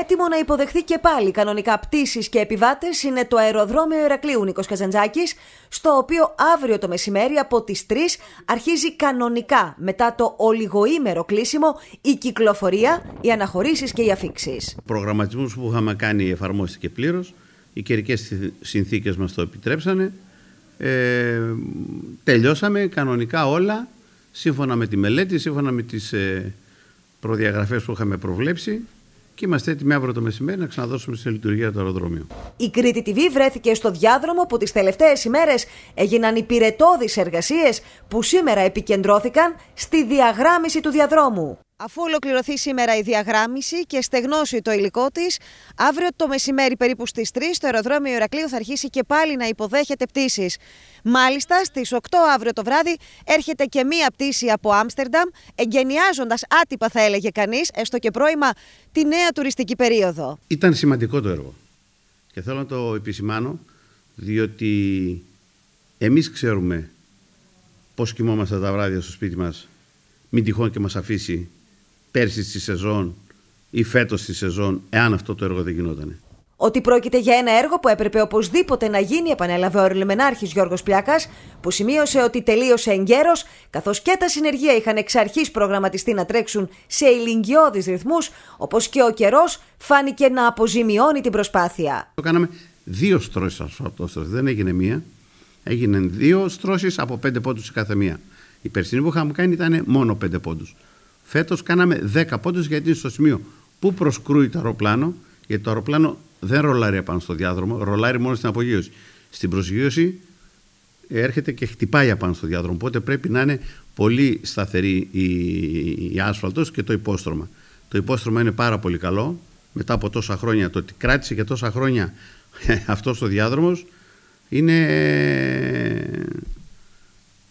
Έτοιμο να υποδεχθεί και πάλι κανονικά πτήσεις και επιβάτες είναι το αεροδρόμιο Ηρακλείου Νίκος Καζαντζάκης, στο οποίο αύριο το μεσημέρι από τις 3 αρχίζει κανονικά μετά το ολιγοήμερο κλείσιμο η κυκλοφορία, οι αναχωρήσεις και οι αφήξεις. Ο προγραμματισμό που είχαμε κάνει εφαρμόστηκε πλήρως. Οι καιρικές συνθήκες μας το επιτρέψανε. Ε, τελειώσαμε κανονικά όλα σύμφωνα με τη μελέτη, σύμφωνα με τις ε, προδιαγραφές που είχαμε προβλέψει και είμαστε έτοιμοι αύριο το μεσημέρι να ξαναδώσουμε στη λειτουργία το αεροδρόμιο. Η Κρήτη TV βρέθηκε στο διάδρομο που τις τελευταίες ημέρες έγιναν υπηρετώδεις εργασίες που σήμερα επικεντρώθηκαν στη διαγράμμιση του διαδρόμου. Αφού ολοκληρωθεί σήμερα η διαγράμμιση και στεγνώσει το υλικό της, αύριο το μεσημέρι περίπου στις 3 το αεροδρόμιο Ηρακλείου θα αρχίσει και πάλι να υποδέχεται πτήσεις. Μάλιστα στις 8 αύριο το βράδυ έρχεται και μία πτήση από Άμστερνταμ, εγκαινιάζοντας άτυπα θα έλεγε κανείς, έστω και πρώιμα, τη νέα τουριστική περίοδο. Ήταν σημαντικό το έργο και θέλω να το επισημάνω, διότι εμείς ξέρουμε πώς κοιμόμαστε τα βράδια στο σπίτι μας. Μην τυχόν και μας αφήσει πέρσι στη σεζόν ή φέτος στη σεζόν, εάν αυτό το έργο δεν γινόταν. Ότι πρόκειται για ένα έργο που έπρεπε οπωσδήποτε να γίνει, επανέλαβε ο Ρελεμενάρχη Γιώργος Πλιάκας, που σημείωσε ότι τελείωσε εν καθώς και τα συνεργεία είχαν εξ αρχής προγραμματιστεί να τρέξουν σε ηλικιώδεις ρυθμούς, όπως και ο καιρός φάνηκε να αποζημιώνει την προσπάθεια. Το κάναμε δύο στρώσεις αυτό δεν έγινε μία. Έγιναν δύο στρώσεις από πέντε πόντους η κάθε μία. Η περσινή που είχαμε κάνει ήταν μόνο πέντε πόντους. Φέτος κάναμε 10 πόντους γιατί είναι στο σημείο που προσκρούει το αεροπλάνο, γιατί το αεροπλάνο δεν ρολάρει απάνω στο διάδρομο, ρολάρει μόνο στην απογείωση. Στην προσγείωση έρχεται και χτυπάει απάνω στο διάδρομο. Οπότε πρέπει να είναι πολύ σταθερή η, η άσφαλτος και το υπόστρωμα. Το υπόστρωμα είναι πάρα πολύ καλό. Μετά από τόσα χρόνια, το ότι κράτησε και τόσα χρόνια αυτό ο διάδρομος είναι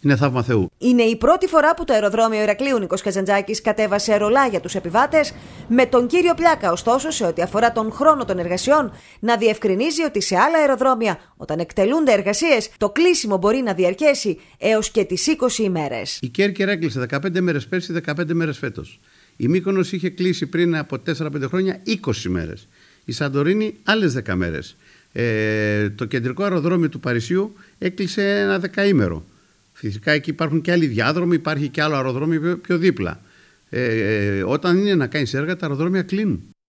είναι θαύμα Θεού. Είναι η πρώτη φορά που το αεροδρόμιο Ηρακλείου Νικό Καζαντζάκης κατέβασε ρολά για τους επιβάτες, με τον κύριο Πλιάκα ωστόσο, σε ό,τι αφορά τον χρόνο των εργασιών, να διευκρινίζει ότι σε άλλα αεροδρόμια, όταν εκτελούνται εργασίες, το κλείσιμο μπορεί να διαρκέσει έως και τις 20 ημέρες. Η Κέρκυρα έκλεισε 15 μέρες πέρσι, 15 μέρες φέτος. Η Μύκονος είχε κλείσει πριν από 4-5 χρόνια 20 ημέρε. Η Σαντορίνη άλλες 10 μέρες. Ε, το κεντρικό αεροδρόμιο του Παρισιού έκλεισε ένα δεκαήμερο. Φυσικά εκεί υπάρχουν και άλλοι διάδρομοι, υπάρχει και άλλο αεροδρόμιο πιο, δίπλα. Ε, ε, όταν είναι να κάνεις έργα, τα αεροδρόμια κλείνουν.